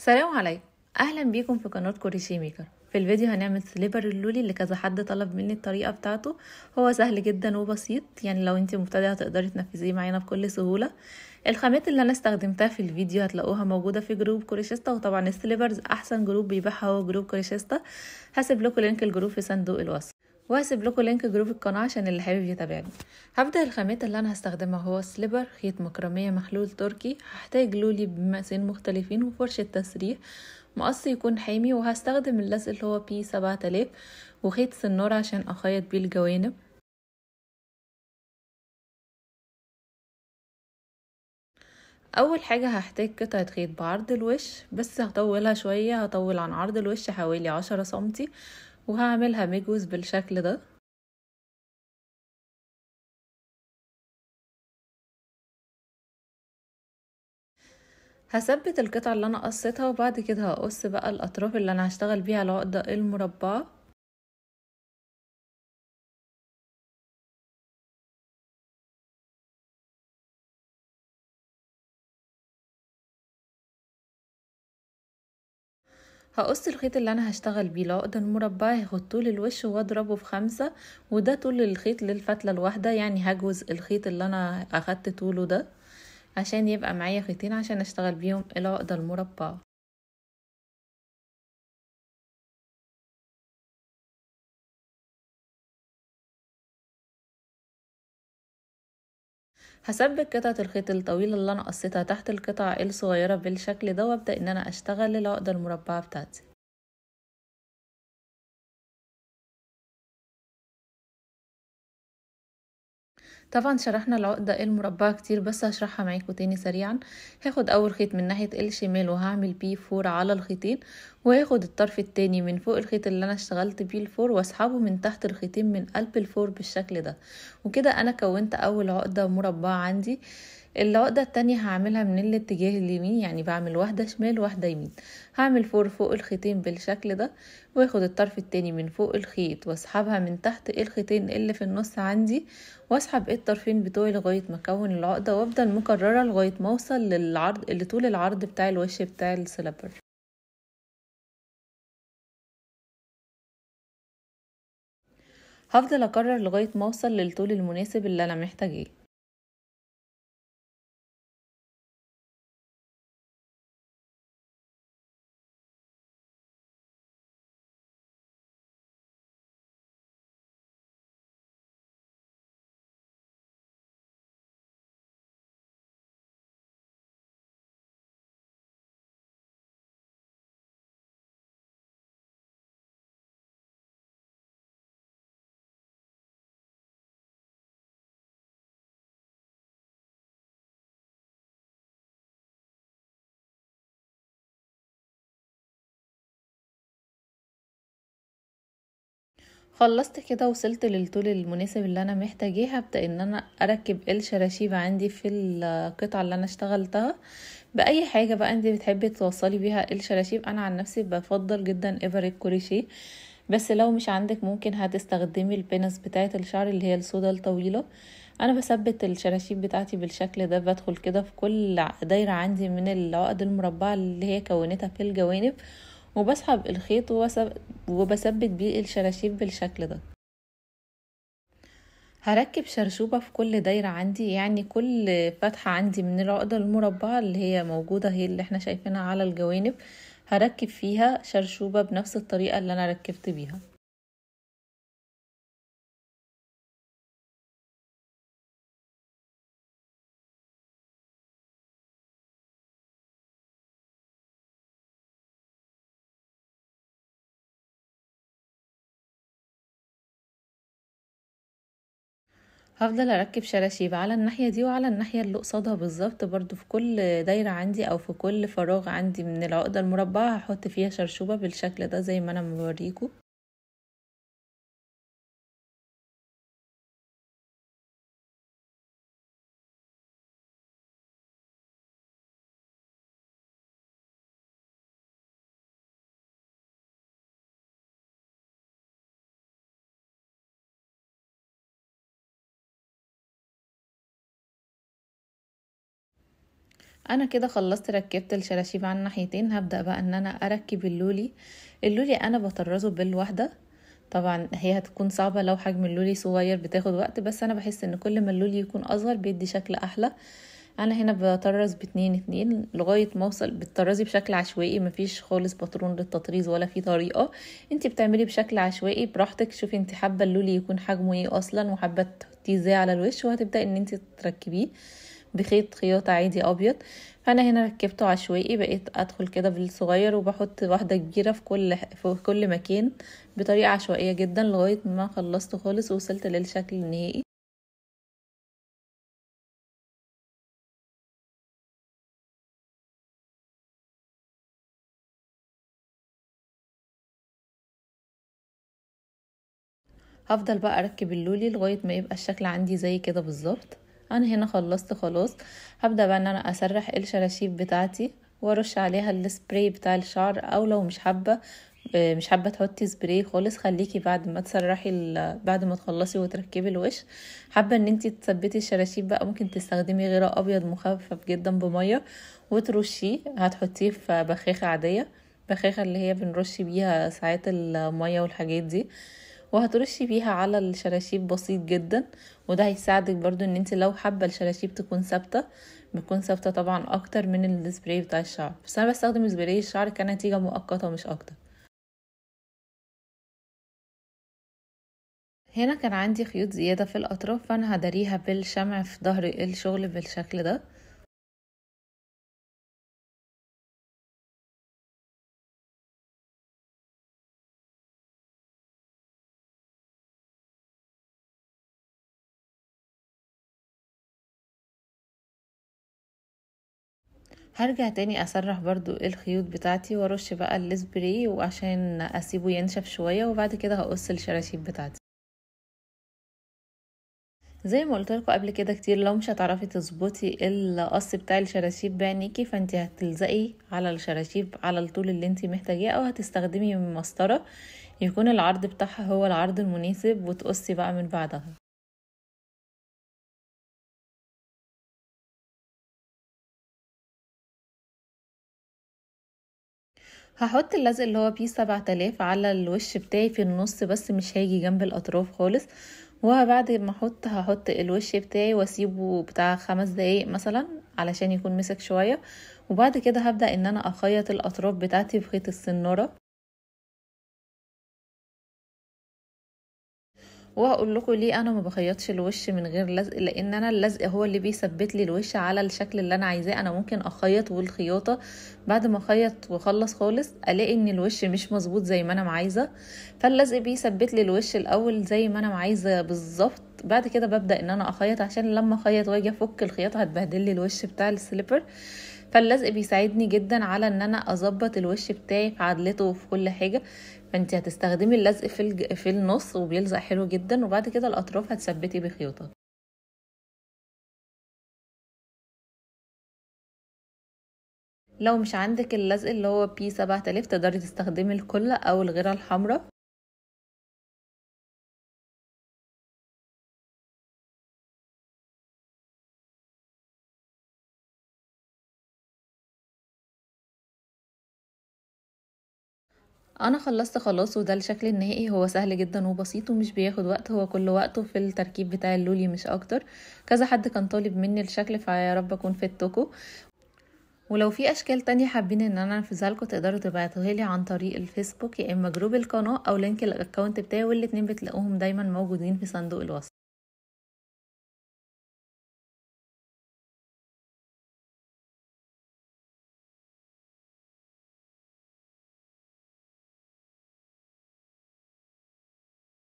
سلام عليكم اهلا بيكم في قناه كوريشي ميكر في الفيديو هنعمل سليبر اللولي اللي كذا حد طلب مني الطريقه بتاعته هو سهل جدا وبسيط يعني لو انت مبتدئه هتقدري تنفذيه معانا بكل سهوله الخامات اللي انا استخدمتها في الفيديو هتلاقوها موجوده في جروب كوريشيستا وطبعا السليبرز احسن جروب بيبيعها هو جروب كوريشيستا هسيب لكم لينك الجروب في صندوق الوصف وهسيب لكم لينك جروب القناه عشان اللي حابب يتابعني هبدا الخامات اللي انا هستخدمها هو سليبر خيط مكرميه محلول تركي هحتاج لولي بمقاسين مختلفين وفرشه تسريح مقص يكون حامي وهستخدم اللزق اللي هو بي 7000 وخيط سنور عشان اخيط بيه الجوانب اول حاجة هحتاج قطعة خيط بعرض الوش بس هطولها شوية هطول عن عرض الوش حوالي عشرة سنتي وهعملها ميجوز بالشكل ده هثبت القطعة اللي انا قصيتها وبعد كده هقص بقى الاطراف اللي انا هشتغل بيها العقدة المربعة هقص الخيط اللي انا هشتغل بيه العقدة المربعة هاخد طول الوش واضربه في خمسة وده طول الخيط للفتلة الواحدة يعني هجوز الخيط اللي انا اخدت طوله ده عشان يبقى معايا خيطين عشان اشتغل بيهم العقدة المربعة هثبت قطعة الخيط الطويلة اللي أنا قصيتها تحت القطعة الصغيرة بالشكل ده وأبدأ إن أنا أشتغل العقدة المربعة بتاعتي طبعا شرحنا العقدة إيه المربعة كتير بس هشرحها معاكم تاني سريعا هاخد اول خيط من ناحية الشمال وهعمل بيه فور على الخيطين وهاخد الطرف التاني من فوق الخيط اللي انا اشتغلت بيه الفور واسحبه من تحت الخيطين من قلب الفور بالشكل ده وكده انا كونت اول عقدة مربعة عندي العقدة التانية هعملها من الاتجاه اليمين يعني بعمل واحدة شمال واحدة يمين هعمل فور فوق الخيطين بالشكل ده واخد الطرف التاني من فوق الخيط واسحبها من تحت الخيطين اللي في النص عندي واسحب الطرفين بتوعي لغاية ما اكون العقدة وافضل مكررة لغاية ما اوصل للعرض لطول العرض بتاع الوش بتاع السلابر هفضل اكرر لغاية ما اوصل للطول المناسب اللي انا محتاجاه خلصت كده وصلت للطول المناسب اللي انا محتاجاها هبدا ان انا اركب الشراشيب عندي في القطعه اللي انا اشتغلتها باي حاجه بقى انت بتحبي توصلي بيها الشراشيب انا عن نفسي بفضل جدا ابر الكروشيه بس لو مش عندك ممكن هتستخدمي البنس بتاعه الشعر اللي هي السودا الطويله انا بثبت الشراشيب بتاعتي بالشكل ده بدخل كده في كل دايره عندي من العقد المربعه اللي هي كونتها في الجوانب وبسحب الخيط وبثبت بيه الشراشيب بالشكل ده هركب شرشوبة في كل دايرة عندي يعني كل فتحة عندي من العقدة المربعة اللي هي موجودة هي اللي احنا شايفينها على الجوانب هركب فيها شرشوبة بنفس الطريقة اللي انا ركبت بيها هفضل اركب شراشيب على الناحيه دي وعلى الناحيه اللي قصادها بالظبط برضو في كل دايره عندي او في كل فراغ عندي من العقده المربعه هحط فيها شرشوبه بالشكل ده زي ما انا موريكم انا كده خلصت ركبت الشراشيب على الناحيتين هبدا بقى ان انا اركب اللولي اللولي انا بطرزه بالواحده طبعا هي هتكون صعبة لو حجم اللولي صغير بتاخد وقت بس انا بحس ان كل ما اللولي يكون اصغر بيدي شكل احلى انا هنا بطرز باتنين اتنين لغاية ما اوصل بتطرزي بشكل عشوائي مفيش خالص باترون للتطريز ولا في طريقة انت بتعملي بشكل عشوائي براحتك شوفي انت حابة اللولي يكون حجمه ايه اصلا وحابة تحطيه ازاي على الوش وهتبداي ان انت تركبيه بخيط خياطة عادي أبيض فأنا هنا ركبته عشوائي بقيت أدخل كده بالصغير وبحط واحدة كبيرة في كل في كل مكان بطريقة عشوائية جدا لغاية ما خلصت خالص ووصلت للشكل النهائي هفضل بقى اركب اللولي لغايه ما يبقى الشكل عندي زي كده بالظبط انا هنا خلصت خلاص هبدا بقى ان انا اسرح الشراشيب بتاعتي وارش عليها السبراي بتاع الشعر او لو مش حابه آه، مش حابه تحطي سبراي خالص خليكي بعد ما تسرحي بعد ما تخلصي وتركبي الوش حابه ان انتي تثبتي الشراشيب بقى ممكن تستخدمي غراء ابيض مخفف جدا بميه وترشيه هتحطيه في بخاخه عاديه بخاخه اللي هي بنرش بيها ساعات الميه والحاجات دي وهترشي بيها على الشراشيب بسيط جدا وده هيساعدك برضو ان انت لو حابه الشراشيب تكون ثابته بتكون ثابته طبعا اكتر من السبراي بتاع الشعر بس انا بستخدم سبراي الشعر كنتيجه مؤقته مش اكتر هنا كان عندي خيوط زيادة في الأطراف فأنا هداريها بالشمع في ظهر الشغل بالشكل ده هرجع تاني اسرح برضو إيه الخيوط بتاعتي وارش بقى الاسبري وعشان اسيبه ينشف شوية وبعد كده هقص الشراشيب بتاعتي زي ما قلت لكم قبل كده كتير لو مش هتعرفي تظبطي القص بتاع الشراشيب بعينيكي فانت هتلزقي على الشراشيب على الطول اللي انت محتاجاه او هتستخدمي مسطره يكون العرض بتاعها هو العرض المناسب وتقصي بقى من بعدها هحط اللزق اللي هو بيس 7000 على الوش بتاعي في النص بس مش هيجي جنب الاطراف خالص وبعد ما احط هحط الوش بتاعي واسيبه بتاع خمس دقايق مثلا علشان يكون مسك شويه وبعد كده هبدا ان انا اخيط الاطراف بتاعتي بخيط السناره وهقول لكم ليه انا ما بخيطش الوش من غير لزق لان انا اللزق هو اللي بيثبت لي الوش على الشكل اللي انا عايزاه انا ممكن اخيط والخياطه بعد ما اخيط واخلص خالص الاقي ان الوش مش مظبوط زي ما انا عايزه فاللزق بيثبت لي الوش الاول زي ما انا عايزه بالظبط بعد كده ببدا ان انا اخيط عشان لما اخيط واجي افك الخياطه هتبهدل لي الوش بتاع السليبر فاللزق بيساعدني جدا على ان انا اظبط الوش بتاعي في عدلته وفي كل حاجه فانت هتستخدمي اللزق في الج... في النص وبيلزق حلو جدا وبعد كده الاطراف هتثبتي بخيوطه لو مش عندك اللزق اللي هو بي 7000 تقدري تستخدمي الكلة او الغيرة الحمراء انا خلصت خلاص وده الشكل النهائي هو سهل جدا وبسيط ومش بياخد وقت هو كل وقته في التركيب بتاع اللولي مش اكتر كذا حد كان طالب مني الشكل فيا رب اكون فدتكم ولو في اشكال تانية حابين ان انا انفذها لكم تقدروا تبعتوها لي عن طريق الفيسبوك يا اما جروب القناه او لينك الاكونت بتاعي والاتنين بتلاقوهم دايما موجودين في صندوق الوصف